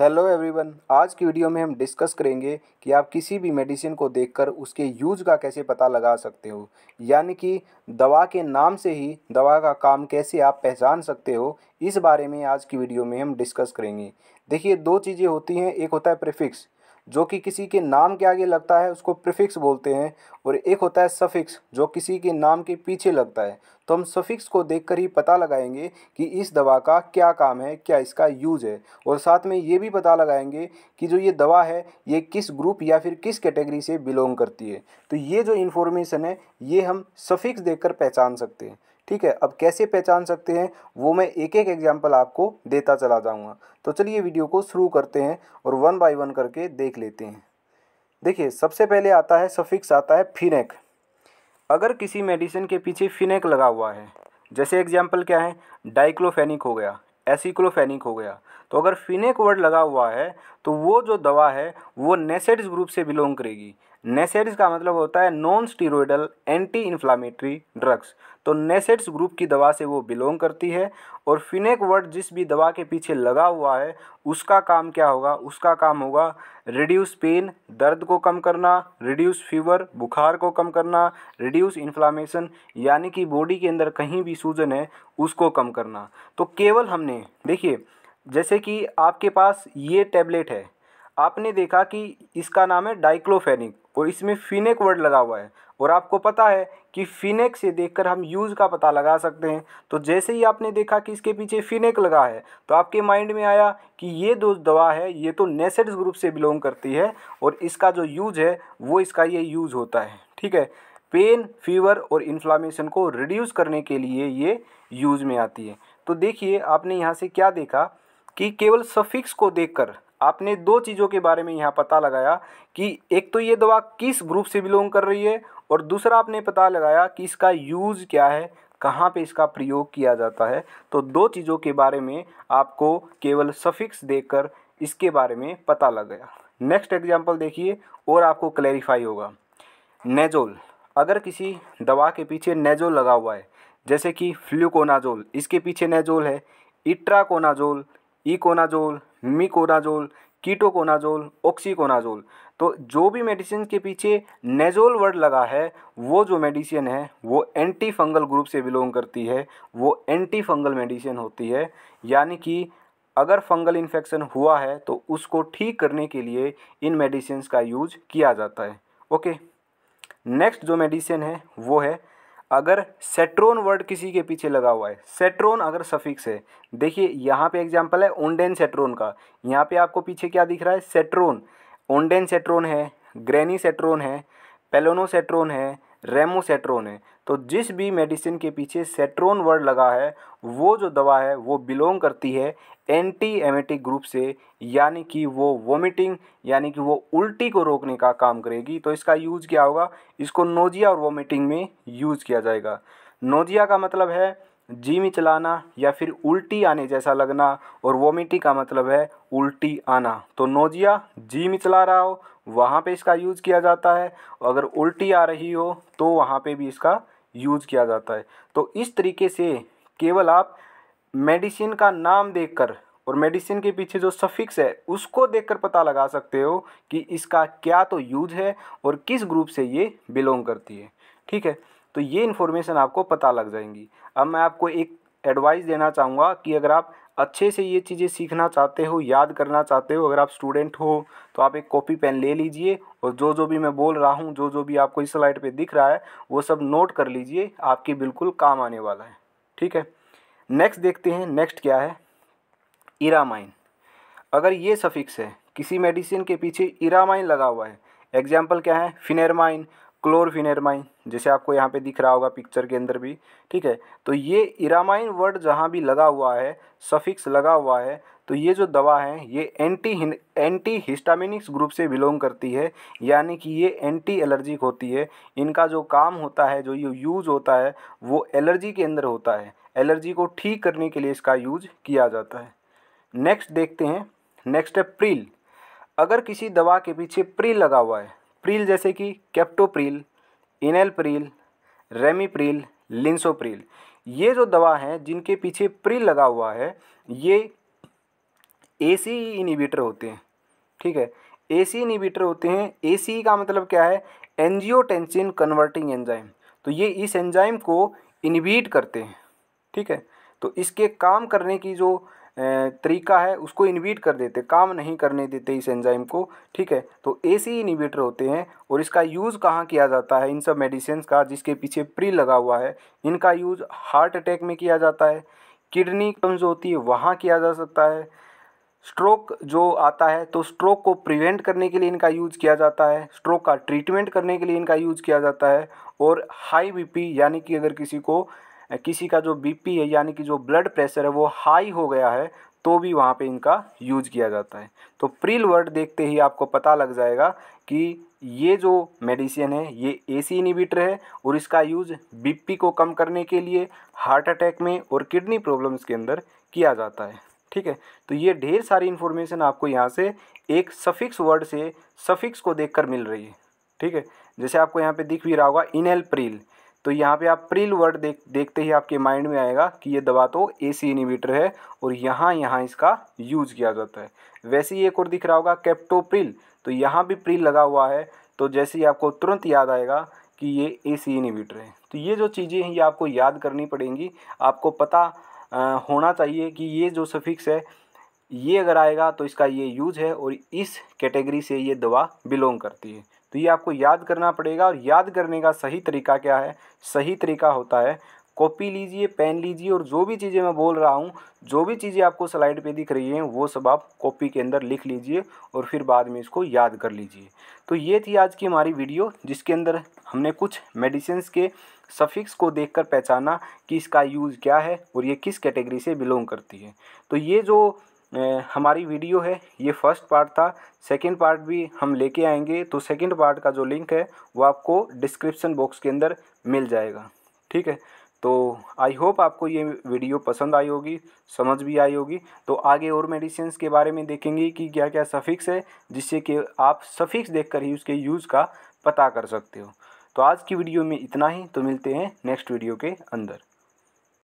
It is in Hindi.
हेलो एवरीवन आज की वीडियो में हम डिस्कस करेंगे कि आप किसी भी मेडिसिन को देखकर उसके यूज का कैसे पता लगा सकते हो यानी कि दवा के नाम से ही दवा का काम कैसे आप पहचान सकते हो इस बारे में आज की वीडियो में हम डिस्कस करेंगे देखिए दो चीज़ें होती हैं एक होता है प्रिफिक्स जो कि किसी के नाम के आगे लगता है उसको प्रिफिक्स बोलते हैं और एक होता है सफिक्स जो किसी के नाम के पीछे लगता है तो हम सफिक्स को देखकर ही पता लगाएंगे कि इस दवा का क्या काम है क्या इसका यूज है और साथ में ये भी पता लगाएंगे कि जो ये दवा है ये किस ग्रुप या फिर किस कैटेगरी से बिलोंग करती है तो ये जो इन्फॉर्मेशन है ये हम सफिक्स देख पहचान सकते हैं ठीक है अब कैसे पहचान सकते हैं वो मैं एक एक एग्जाम्पल आपको देता चला जाऊँगा तो चलिए वीडियो को शुरू करते हैं और वन बाई वन करके देख लेते हैं देखिए सबसे पहले आता है सफिक्स आता है फिनेक अगर किसी मेडिसिन के पीछे फिनेक लगा हुआ है जैसे एग्जाम्पल क्या है डाइक्लोफेनिक हो गया एसिक्लोफेनिक हो गया तो अगर फिनेक वर्ड लगा हुआ है तो वो जो दवा है वो नेसेड्स ग्रुप से बिलोंग करेगी नेसेड्स का मतलब होता है non steroidal anti inflammatory drugs तो नेसेड्स ग्रुप की दवा से वो बिलोंग करती है और फिनेक वर्ड जिस भी दवा के पीछे लगा हुआ है उसका काम क्या होगा उसका काम होगा रिड्यूस पेन दर्द को कम करना रिड्यूस फीवर बुखार को कम करना रिड्यूस इन्फ्लामेशन यानी कि बॉडी के अंदर कहीं भी सूजन है उसको कम करना तो केवल हमने देखिए जैसे कि आपके पास ये टैबलेट है आपने देखा कि इसका नाम है डाइक्लोफेनिक और इसमें फिनेक वर्ड लगा हुआ है और आपको पता है कि फिनेक से देखकर हम यूज़ का पता लगा सकते हैं तो जैसे ही आपने देखा कि इसके पीछे फिनेक लगा है तो आपके माइंड में आया कि ये दो दवा है ये तो नेसेड्स ग्रुप से बिलोंग करती है और इसका जो यूज़ है वो इसका ये यूज़ होता है ठीक है पेन फीवर और इन्फ्लामेशन को रिड्यूस करने के लिए ये यूज़ में आती है तो देखिए आपने यहाँ से क्या देखा कि केवल सफिक्स को देखकर आपने दो चीज़ों के बारे में यहाँ पता लगाया कि एक तो ये दवा किस ग्रुप से बिलोंग कर रही है और दूसरा आपने पता लगाया कि इसका यूज़ क्या है कहाँ पे इसका प्रयोग किया जाता है तो दो चीज़ों के बारे में आपको केवल सफिक्स देकर इसके बारे में पता लग गया नेक्स्ट एग्जाम्पल देखिए और आपको क्लैरिफाई होगा नेजोल अगर किसी दवा के पीछे नेजोल लगा हुआ है जैसे कि फ्लूकोनाजोल इसके पीछे नेजोल है itraconazole econazole miconazole ketoconazole oxiconazole तो जो भी मेडिसिन के पीछे नेजोल वर्ड लगा है वो जो मेडिसिन है वो एंटी फंगल ग्रुप से बिलोंग करती है वो एंटी फंगल मेडिसिन होती है यानी कि अगर फंगल इन्फेक्शन हुआ है तो उसको ठीक करने के लिए इन मेडिसिन का यूज किया जाता है ओके नेक्स्ट जो मेडिसिन है वो है अगर सेट्रोन वर्ड किसी के पीछे लगा हुआ है सेट्रोन अगर सफिक्स है देखिए यहाँ पे एग्जांपल है ओंडेन सेट्रोन का यहाँ पे आपको पीछे क्या दिख रहा है सेट्रोन ओंडेन सेट्रोन है ग्रैनी सेट्रोन है पेलोनो सेट्रोन है रेमोसेट्रोन है तो जिस भी मेडिसिन के पीछे सेट्रोन वर्ड लगा है वो जो दवा है वो बिलोंग करती है एंटी एमेटिक ग्रुप से यानी कि वो वोमिटिंग यानी कि वो उल्टी को रोकने का काम करेगी तो इसका यूज़ क्या होगा इसको नोजिया और वोमिटिंग में यूज़ किया जाएगा नोजिया का मतलब है जीमी चलाना या फिर उल्टी आने जैसा लगना और वोमिटिंग का मतलब है उल्टी आना तो नोजिया जीमी चला रहा हो वहाँ पे इसका यूज़ किया जाता है और अगर उल्टी आ रही हो तो वहाँ पे भी इसका यूज़ किया जाता है तो इस तरीके से केवल आप मेडिसिन का नाम देखकर और मेडिसिन के पीछे जो सफिक्स है उसको देखकर पता लगा सकते हो कि इसका क्या तो यूज है और किस ग्रुप से ये बिलोंग करती है ठीक है तो ये इन्फॉर्मेशन आपको पता लग जाएंगी अब मैं आपको एक एडवाइस देना चाहूँगा कि अगर आप अच्छे से ये चीज़ें सीखना चाहते हो याद करना चाहते हो अगर आप स्टूडेंट हो तो आप एक कॉपी पेन ले लीजिए और जो जो भी मैं बोल रहा हूँ जो जो भी आपको इस स्लाइड पे दिख रहा है वो सब नोट कर लीजिए आपके बिल्कुल काम आने वाला है ठीक है नेक्स्ट देखते हैं नेक्स्ट क्या है इरामाइन अगर ये सफिक्स है किसी मेडिसिन के पीछे इरामाइन लगा हुआ है एग्जाम्पल क्या है फिनेरमाइन क्लोरफिनरमाइन जैसे आपको यहाँ पे दिख रहा होगा पिक्चर के अंदर भी ठीक है तो ये इरामाइन वर्ड जहाँ भी लगा हुआ है सफिक्स लगा हुआ है तो ये जो दवा है ये एंटी एंटी हिस्टामिनिक्स ग्रुप से बिलोंग करती है यानी कि ये एंटी एलर्जिक होती है इनका जो काम होता है जो ये यूज होता है वो एलर्जी के अंदर होता है एलर्जी को ठीक करने के लिए इसका यूज किया जाता है नेक्स्ट देखते हैं नेक्स्ट है प्रिल अगर किसी दवा के पीछे प्रिल लगा हुआ है प्रील जैसे कि कैप्टोप्रील इनेलप्रील रेमीप्रिल लिंसोप्रिल ये जो दवा हैं जिनके पीछे प्रील लगा हुआ है ये ए सी इनिबिटर होते हैं ठीक है ए सी इनिबिटर होते हैं ए सी का मतलब क्या है एनजियोटेंसिन कन्वर्टिंग एंजाइम तो ये इस एंजाइम को इनिबिट करते हैं ठीक है तो इसके काम करने की जो तरीका है उसको इन्वीट कर देते काम नहीं करने देते इस एंजाइम को ठीक है तो ऐसे इन्वीटर होते हैं और इसका यूज़ कहाँ किया जाता है इन सब मेडिसिन का जिसके पीछे प्री लगा हुआ है इनका यूज़ हार्ट अटैक में किया जाता है किडनी कमज़ोर होती है वहाँ किया जा सकता है स्ट्रोक जो आता है तो स्ट्रोक को प्रिवेंट करने के लिए इनका यूज किया जाता है स्ट्रोक का ट्रीटमेंट करने के लिए इनका यूज किया जाता है और हाई बीपी यानी कि अगर किसी को किसी का जो बीपी है यानी कि जो ब्लड प्रेशर है वो हाई हो गया है तो भी वहाँ पे इनका यूज किया जाता है तो प्रिल वर्ड देखते ही आपको पता लग जाएगा कि ये जो मेडिसिन है ये एसी इनिबिटर है और इसका यूज बीपी को कम करने के लिए हार्ट अटैक में और किडनी प्रॉब्लम्स के अंदर किया जाता है ठीक है तो ये ढेर सारी इन्फॉर्मेशन आपको यहाँ से एक सफिक्स वर्ड से सफिक्स को देखकर मिल रही है ठीक है जैसे आपको यहाँ पे दिख भी रहा होगा इनहेल प्रिल तो यहाँ पे आप प्रिल वर्ड देख देखते ही आपके माइंड में आएगा कि ये दवा तो ए सी इनिबिटर है और यहाँ यहाँ इसका यूज किया जाता है वैसे ही एक और दिख रहा होगा कैप्टोप्रिल तो यहाँ भी प्रिल लगा हुआ है तो जैसे ही आपको तुरंत याद आएगा कि ये ए सी इनिबिटर है तो ये जो चीज़ें हैं ये आपको याद करनी पड़ेंगी आपको पता होना चाहिए कि ये जो सफिक्स है ये अगर आएगा तो इसका ये यूज है और इस कैटेगरी से ये दवा बिलोंग करती है तो ये आपको याद करना पड़ेगा और याद करने का सही तरीका क्या है सही तरीका होता है कॉपी लीजिए पेन लीजिए और जो भी चीज़ें मैं बोल रहा हूँ जो भी चीज़ें आपको स्लाइड पे दिख रही हैं वो सब आप कॉपी के अंदर लिख लीजिए और फिर बाद में इसको याद कर लीजिए तो ये थी आज की हमारी वीडियो जिसके अंदर हमने कुछ मेडिसिन के सफ़िक्स को देखकर पहचाना कि इसका यूज़ क्या है और ये किस कैटेगरी से बिलोंग करती है तो ये जो हमारी वीडियो है ये फर्स्ट पार्ट था सेकंड पार्ट भी हम लेके आएंगे तो सेकंड पार्ट का जो लिंक है वो आपको डिस्क्रिप्शन बॉक्स के अंदर मिल जाएगा ठीक है तो आई होप आपको ये वीडियो पसंद आई होगी समझ भी आई होगी तो आगे और मेडिसिन के बारे में देखेंगे कि क्या क्या सफ़िक्स है जिससे कि आप सफ़िक्स देख ही उसके यूज़ का पता कर सकते हो तो आज की वीडियो में इतना ही तो मिलते हैं नेक्स्ट वीडियो के अंदर